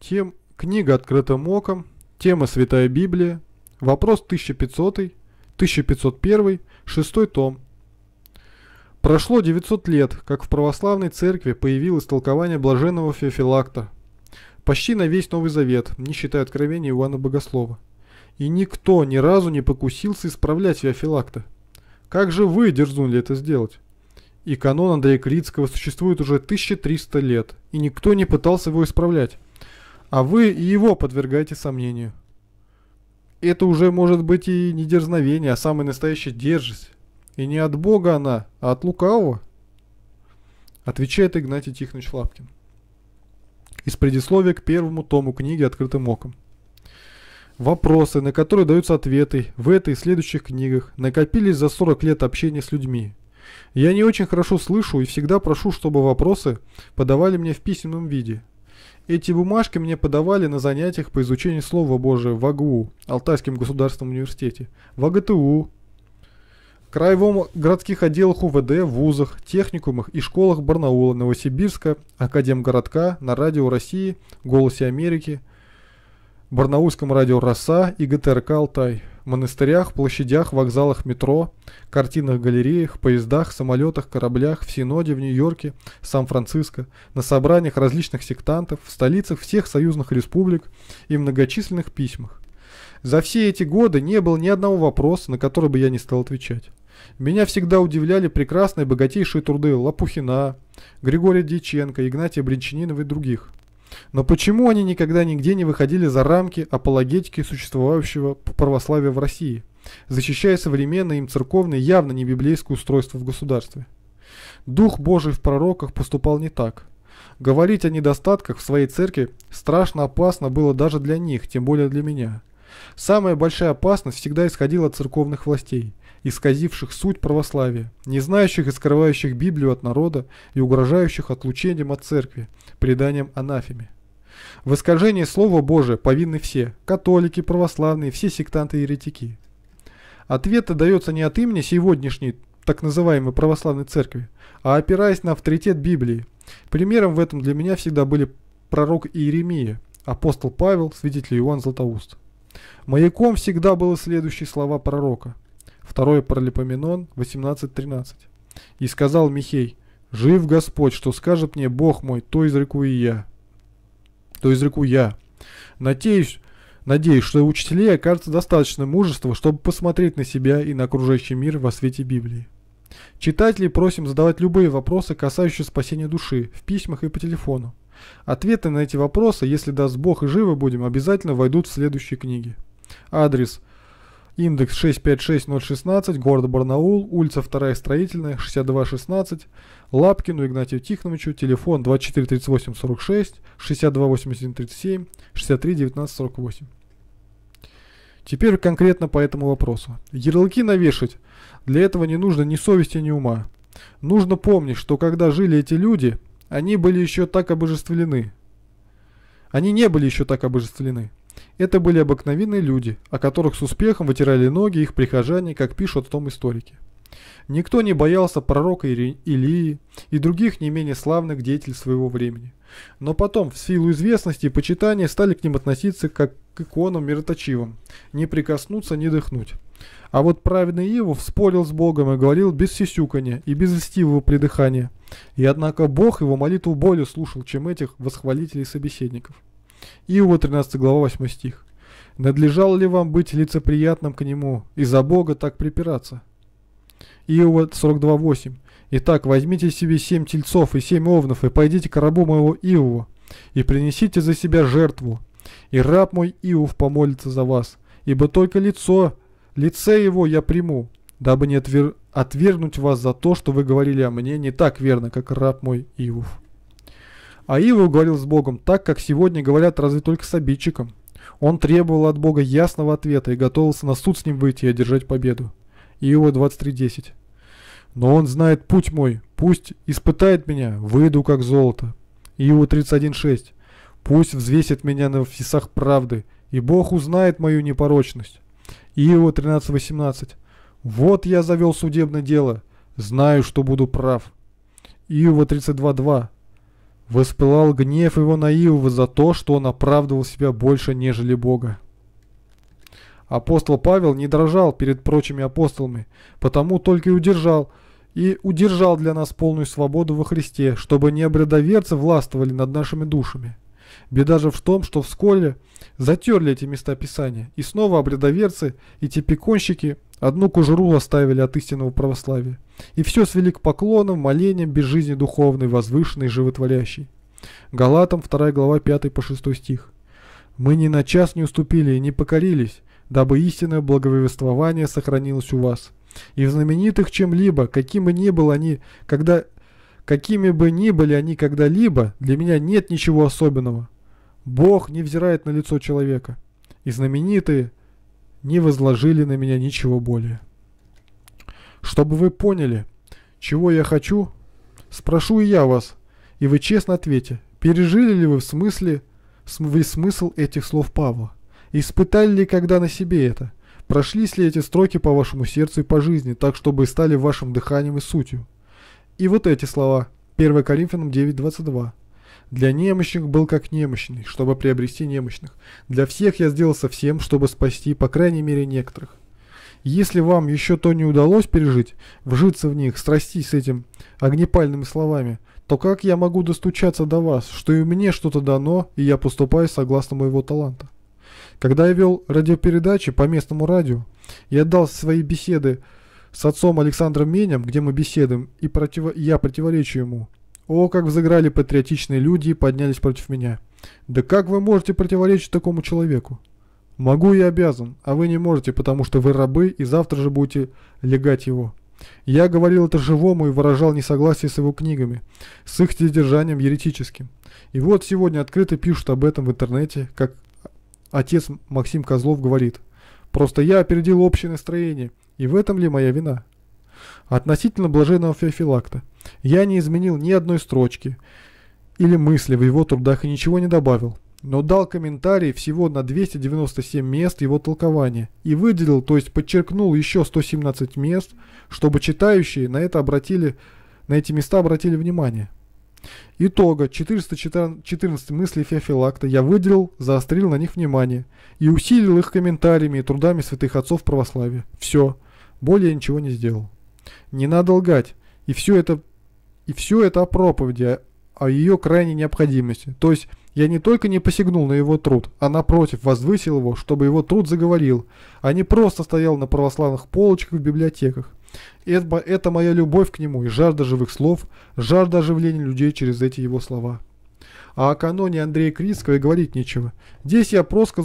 Тем книга «Открытым оком», тема «Святая Библия», вопрос 1500, 1501, 6 том. Прошло 900 лет, как в православной церкви появилось толкование блаженного Феофилакта. Почти на весь Новый Завет, не считая откровения Иоанна Богослова. И никто ни разу не покусился исправлять Феофилакта. Как же вы дерзнули это сделать? И канон Андрея Критского существует уже 1300 лет, и никто не пытался его исправлять а вы и его подвергаете сомнению. Это уже может быть и не дерзновение, а самая настоящая дерзость. И не от Бога она, а от лукавого. Отвечает Игнатий Тихонович Лапкин. Из предисловия к первому тому книги «Открытым оком». Вопросы, на которые даются ответы в этой и следующих книгах, накопились за 40 лет общения с людьми. Я не очень хорошо слышу и всегда прошу, чтобы вопросы подавали мне в письменном виде – эти бумажки мне подавали на занятиях по изучению Слова Божьего в АГУ, Алтайском государственном университете, в АГТУ, краевом городских отделах УВД, вузах, техникумах и школах Барнаула, Новосибирска, Академгородка, на Радио России, Голосе Америки, Барнаульском радио «Роса» и ГТРК «Алтай» монастырях, площадях, вокзалах метро, картинах, галереях, поездах, самолетах, кораблях, в Синоде, в Нью-Йорке, Сан-Франциско, на собраниях различных сектантов, в столицах всех союзных республик и многочисленных письмах. За все эти годы не было ни одного вопроса, на который бы я не стал отвечать. Меня всегда удивляли прекрасные богатейшие труды Лопухина, Григория Дьяченко, Игнатия Бринчанинова и других – но почему они никогда нигде не выходили за рамки апологетики существовавшего православия в России, защищая современное им церковное явно не библейское устройство в государстве? Дух Божий в пророках поступал не так. Говорить о недостатках в своей церкви страшно опасно было даже для них, тем более для меня. Самая большая опасность всегда исходила от церковных властей – исказивших суть православия, не знающих и скрывающих Библию от народа и угрожающих отлучением от церкви, преданием анафеме. В искажении Слова Божия повинны все – католики, православные, все сектанты и еретики. Ответ дается не от имени сегодняшней так называемой православной церкви, а опираясь на авторитет Библии. Примером в этом для меня всегда были пророк Иеремия, апостол Павел, свидетель Иоанн Златоуст. Маяком всегда были следующие слова пророка – второе Паралипоменон 18.13. И сказал Михей, «Жив Господь, что скажет мне Бог мой, то изреку и я». То изреку я. Надеюсь, надеюсь, что учителей окажется достаточно мужества, чтобы посмотреть на себя и на окружающий мир во свете Библии. Читателей просим задавать любые вопросы, касающиеся спасения души, в письмах и по телефону. Ответы на эти вопросы, если даст Бог и живы будем, обязательно войдут в следующие книги. Адрес Индекс 656016, город Барнаул, улица 2 строительная, 6216, Лапкину Игнатию Тихоновичу, телефон 243846, 628137, 631948. Теперь конкретно по этому вопросу. Ярлыки навешать. Для этого не нужно ни совести, ни ума. Нужно помнить, что когда жили эти люди, они были еще так обожествлены. Они не были еще так обожествлены. Это были обыкновенные люди, о которых с успехом вытирали ноги их прихожане, как пишут о том историки. Никто не боялся пророка Илии и других не менее славных деятелей своего времени. Но потом, в силу известности и почитания, стали к ним относиться как к иконам мироточивым, не прикоснуться, не дыхнуть. А вот праведный Еву спорил с Богом и говорил без сисюканья и без истивого придыхания. И однако Бог его молитву более слушал, чем этих восхвалителей-собеседников. Иова 13 глава 8 стих. «Надлежало ли вам быть лицеприятным к нему и за Бога так припираться?» Иова 42.8. «Итак, возьмите себе семь тельцов и семь овнов, и пойдите к рабу моего Иова, и принесите за себя жертву, и раб мой Иов помолится за вас, ибо только лицо, лице его я приму, дабы не отвер... отвергнуть вас за то, что вы говорили о мне не так верно, как раб мой Иов». А Иова говорил с Богом так, как сегодня говорят разве только с обидчиком. Он требовал от Бога ясного ответа и готовился на суд с ним выйти и одержать победу. Иова 23.10. «Но он знает путь мой, пусть испытает меня, выйду как золото». Иова 31.6. «Пусть взвесит меня на весах правды, и Бог узнает мою непорочность». Иова 13.18. «Вот я завел судебное дело, знаю, что буду прав». Иова 32.2. Воспылал гнев его на за то, что он оправдывал себя больше, нежели Бога. Апостол Павел не дрожал перед прочими апостолами, потому только и удержал, и удержал для нас полную свободу во Христе, чтобы не обрядоверцы властвовали над нашими душами. Беда же в том, что вскоре затерли эти места Писания, и снова обрядоверцы и те пеконщики – Одну кожуру оставили от истинного православия. И все свели к поклонам, молениям без жизни духовной, возвышенной, животворящей. Галатам 2 глава 5 по 6 стих. «Мы ни на час не уступили и не покорились, дабы истинное благовествование сохранилось у вас. И в знаменитых чем-либо, какими ни был они, когда... какими бы ни были они когда-либо, для меня нет ничего особенного. Бог не взирает на лицо человека. И знаменитые, не возложили на меня ничего более. Чтобы вы поняли, чего я хочу, спрошу и я вас, и вы честно ответите, пережили ли вы в смысле вы смысл этих слов Павла? Испытали ли когда на себе это? Прошлись ли эти строки по вашему сердцу и по жизни, так чтобы стали вашим дыханием и сутью? И вот эти слова. 1 Коринфянам 9.22. Для немощных был как немощный, чтобы приобрести немощных. Для всех я сделал всем, чтобы спасти, по крайней мере, некоторых. Если вам еще то не удалось пережить, вжиться в них, страсти с этим огнепальными словами, то как я могу достучаться до вас, что и мне что-то дано, и я поступаю согласно моего таланта? Когда я вел радиопередачи по местному радио, я дал свои беседы с отцом Александром Менем, где мы беседуем, и противо... я противоречу ему. О, как взыграли патриотичные люди и поднялись против меня. Да как вы можете противоречить такому человеку? Могу и обязан, а вы не можете, потому что вы рабы и завтра же будете легать его. Я говорил это живому и выражал несогласие с его книгами, с их содержанием еретическим. И вот сегодня открыто пишут об этом в интернете, как отец Максим Козлов говорит. Просто я опередил общее настроение, и в этом ли моя вина? Относительно блаженного Феофилакта – я не изменил ни одной строчки или мысли в его трудах и ничего не добавил, но дал комментарий всего на 297 мест его толкования и выделил, то есть подчеркнул еще 117 мест, чтобы читающие на это обратили, на эти места обратили внимание. Итого 414 мыслей Феофилакта я выделил, заострил на них внимание и усилил их комментариями и трудами святых отцов православия. Все. Более ничего не сделал. Не надо лгать. И все это и все это о проповеди, о ее крайней необходимости. То есть я не только не посягнул на его труд, а напротив возвысил его, чтобы его труд заговорил, а не просто стоял на православных полочках в библиотеках. Это, это моя любовь к нему и жажда живых слов, жажда оживления людей через эти его слова. А о каноне Андрея Критского и говорить нечего. Здесь я просто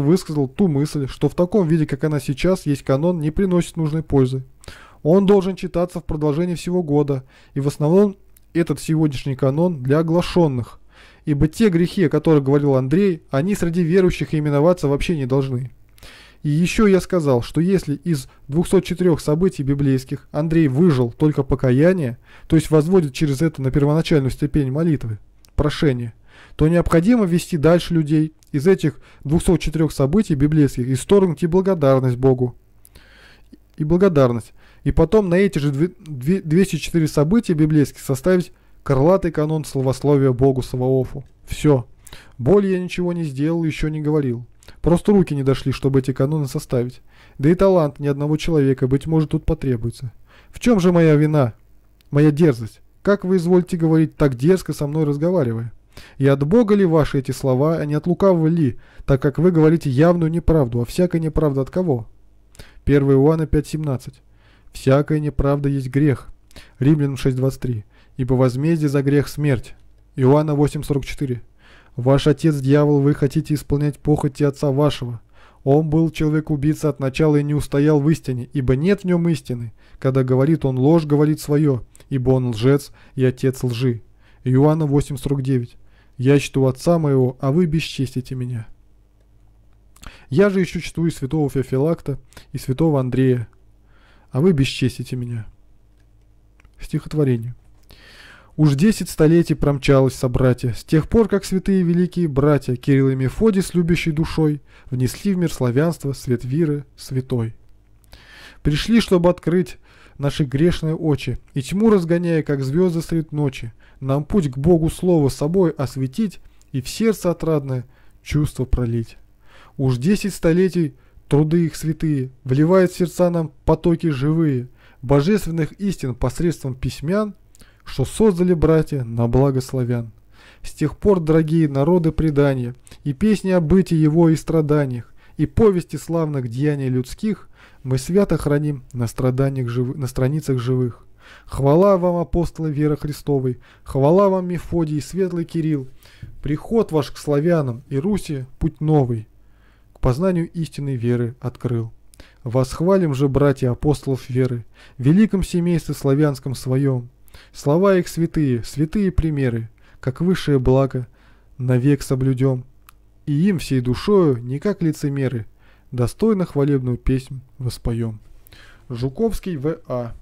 высказал ту мысль, что в таком виде, как она сейчас, есть канон, не приносит нужной пользы. Он должен читаться в продолжении всего года, и в основном этот сегодняшний канон для оглашенных, ибо те грехи, о которых говорил Андрей, они среди верующих именоваться вообще не должны. И еще я сказал, что если из 204 событий библейских Андрей выжил только покаяние, то есть возводит через это на первоначальную степень молитвы, прошение, то необходимо вести дальше людей из этих 204 событий библейских и сторгнуть и благодарность Богу. И благодарность и потом на эти же 204 события библейских составить крылатый канон словословия Богу Саваофу. Все. Боль я ничего не сделал, еще не говорил. Просто руки не дошли, чтобы эти каноны составить. Да и талант ни одного человека, быть может, тут потребуется. В чем же моя вина? Моя дерзость? Как вы извольте говорить так дерзко со мной разговаривая? И от Бога ли ваши эти слова, а не от лукавого ли, так как вы говорите явную неправду, а всякая неправда от кого? 1 Иоанна 5.17 Всякая неправда есть грех. Римлянам 6.23. Ибо возмездие за грех смерть. Иоанна 8.44. Ваш отец дьявол, вы хотите исполнять похоти отца вашего. Он был человек-убийца от начала и не устоял в истине, ибо нет в нем истины. Когда говорит он ложь, говорит свое, ибо он лжец и отец лжи. Иоанна 8.49. Я чту отца моего, а вы бесчестите меня. Я же еще чту и святого Феофилакта, и святого Андрея, а вы бесчестите меня. Стихотворение. Уж десять столетий промчалось собратья, с тех пор, как святые великие братья Кирилл и Мефодий с любящей душой внесли в мир славянство свет виры святой. Пришли, чтобы открыть наши грешные очи, и тьму разгоняя, как звезды средь ночи, нам путь к Богу Слово собой осветить и в сердце отрадное чувство пролить. Уж десять столетий труды их святые, вливает в сердца нам потоки живые, божественных истин посредством письмян, что создали братья на благо славян. С тех пор, дорогие народы предания, и песни о бытии его и страданиях, и повести славных деяний людских мы свято храним на, страданиях жив... на страницах живых. Хвала вам, апостолы веры Христовой, хвала вам, Мефодий и светлый Кирилл, приход ваш к славянам и Руси – путь новый, познанию истинной веры открыл. Восхвалим же, братья апостолов веры, великом семействе славянском своем. Слова их святые, святые примеры, как высшее благо, навек соблюдем. И им всей душою, не как лицемеры, достойно хвалебную песнь воспоем. Жуковский В.А.